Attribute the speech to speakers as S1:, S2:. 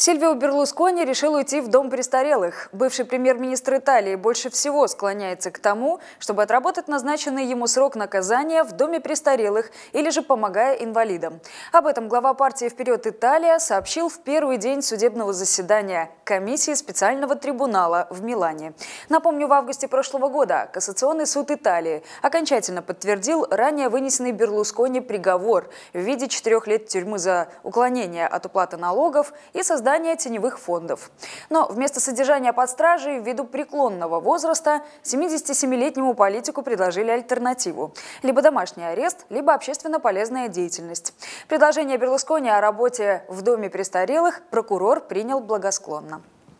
S1: Сильвио Берлускони решил уйти в дом престарелых. Бывший премьер-министр Италии больше всего склоняется к тому, чтобы отработать назначенный ему срок наказания в доме престарелых или же помогая инвалидам. Об этом глава партии «Вперед Италия» сообщил в первый день судебного заседания комиссии специального трибунала в Милане. Напомню, в августе прошлого года Кассационный суд Италии окончательно подтвердил ранее вынесенный Берлускони приговор в виде четырех лет тюрьмы за уклонение от уплаты налогов и создание теневых фондов. Но вместо содержания под стражей ввиду преклонного возраста 77-летнему политику предложили альтернативу – либо домашний арест, либо общественно полезная деятельность. Предложение Берлускони о работе в доме престарелых прокурор принял благосклонно.